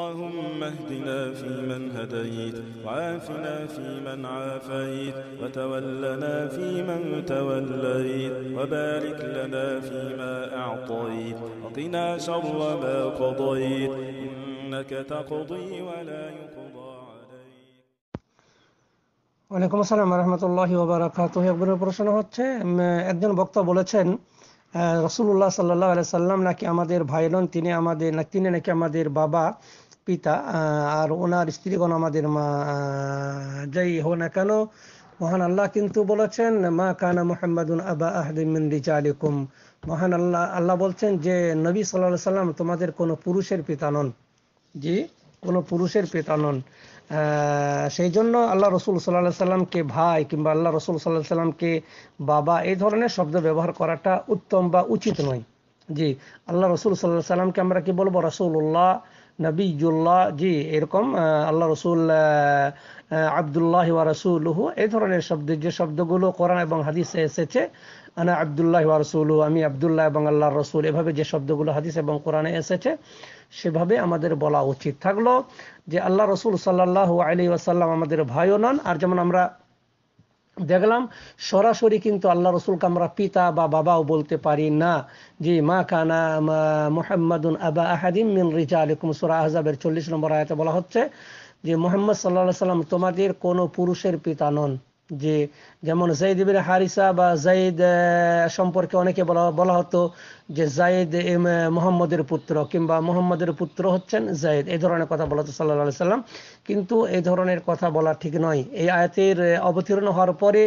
اللهم اهدنا فيمن هديت وعافنا فيمن عافيت وتولنا فيمن توليت وبارك لنا فيما أعطيت وقنا شر ما قضيت إنك تقضي ولا يقضى ওয়ালাইকুম আসসালাম রহমতুল্লাহ ওবরাকাত একজনের প্রশ্ন হচ্ছে একজন বক্তা বলেছেন রসুল্লাহ সাল্লাহ আলাই সাল্লাম নাকি আমাদের ভাই তিনি আমাদের তিনি নাকি আমাদের বাবা পিতা আর ওনার স্ত্রীগণ আমাদের মা যাই হো না কেন মহান আল্লাহ কিন্তু বলেছেন মা কানা মোহাম্মদ আবা আহদিমিন রিজালিকুম মহান আল্লাহ আল্লাহ বলছেন যে নবী সাল্লাহ সাল্লাম তোমাদের কোনো পুরুষের পিতা নন জি কোনো পুরুষের পিতা নন সেই জন্য আল্লাহ রসুল সাল্লাহ সাল্লামকে ভাই কিংবা আল্লাহ রসুল সাল্লাহ সাল্লামকে বাবা এই ধরনের শব্দ ব্যবহার করাটা উত্তম বা উচিত নয় জি আল্লাহ রসুল সাল্লাহ সাল্লামকে আমরা কি বলবো রসুল্লাহ নবীজুল্লাহ জি এরকম আল্লাহ রসুল আবদুল্লাহ রসুলহু এই ধরনের শব্দ যে শব্দগুলো কোরআন এবং হাদিসে এসেছে আনা আবদুল্লাহ রসুল আমি আবদুল্লাহ এবং আল্লাহ রসুল এভাবে যে শব্দগুলো হাদিস এবং কোরআনে এসেছে সেভাবে আমাদের বলা উচিত থাকলো যে আল্লাহ রসুল সাল্লাহ আলী ওয়াসাল্লাম আমাদের ভাইও নন আর যেমন আমরা দেখলাম সরাসরি কিন্তু আল্লাহ রসুলকে আমরা পিতা বা বাবাও বলতে পারি না যে মা কানা মোহাম্মদুন আবা আহাদিম মিন রিজা আলিকুম সুরা আহজাবের চল্লিশ নম্বর আয়াতে বলা হচ্ছে যে মোহাম্মদ সাল্লাহ সাল্লাম তোমাদের কোনো পুরুষের পিতা নন যে যেমন জাইদ ইবিন হারিসা বা জাইদ সম্পর্কে অনেকে বলা হতো যে জাইদ মোহাম্মদের পুত্র কিংবা মোহাম্মদের পুত্র হচ্ছেন জাইদ এই ধরনের কথা বলা হতো সাল্লাহ সাল্লাম কিন্তু এই ধরনের কথা বলা ঠিক নয় এই আয়াতের অবতীর্ণ হওয়ার পরে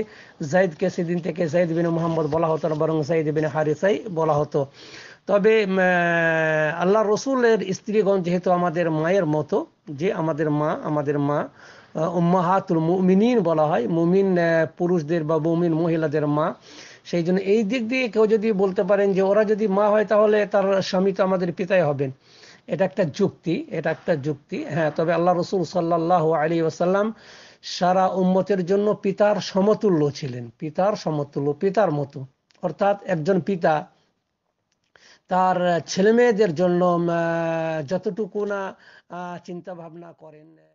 জাইদকে সেদিন থেকে জাইদ বিন মোহাম্মদ বলা হতো না বরং জাইদ বিন হারিসাই বলা হতো তবে আল্লাহ রসুলের স্ত্রীগণ যেহেতু আমাদের মায়ের মতো যে আমাদের মা আমাদের মা উম্মাহাতুল মুমিনিন বলা হয় মুমিন পুরুষদের বা মুমিন মহিলাদের মা সেই জন্য এই দিক দিয়ে কেউ যদি বলতে পারেন যে ওরা যদি মা হয় তাহলে তার স্বামী তো আমাদের পিতাই হবেন এটা একটা যুক্তি এটা একটা যুক্তি হ্যাঁ তবে আল্লাহ রসুল সাল্লাহ আলী ওসাল্লাম সারা উম্মতের জন্য পিতার সমতুল্য ছিলেন পিতার সমতুল্য পিতার মতো অর্থাৎ একজন পিতা তার ছেলেমেয়েদের জন্য যতটুকু না চিন্তা ভাবনা করেন